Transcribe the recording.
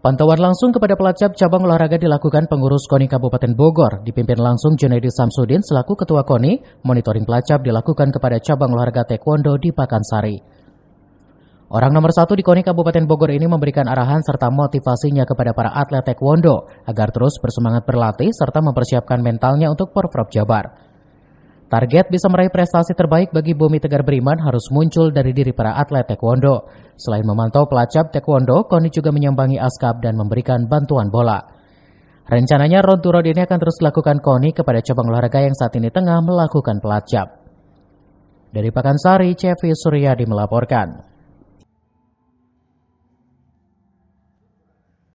Pantauan langsung kepada pelacap cabang olahraga dilakukan pengurus KONI Kabupaten Bogor, dipimpin langsung Junaidi Samsudin selaku Ketua KONI, monitoring pelacap dilakukan kepada cabang olahraga taekwondo di Pakansari. Orang nomor satu di KONI Kabupaten Bogor ini memberikan arahan serta motivasinya kepada para atlet taekwondo agar terus bersemangat berlatih serta mempersiapkan mentalnya untuk Porprov Jabar. Target bisa meraih prestasi terbaik bagi Bumi Tegar Beriman harus muncul dari diri para atlet taekwondo. Selain memantau pelacap taekwondo, Koni juga menyambangi askap dan memberikan bantuan bola. Rencananya road to ini akan terus dilakukan Koni kepada cabang olahraga yang saat ini tengah melakukan pelacap. Dari Pakansari, Cevi Suryadi melaporkan.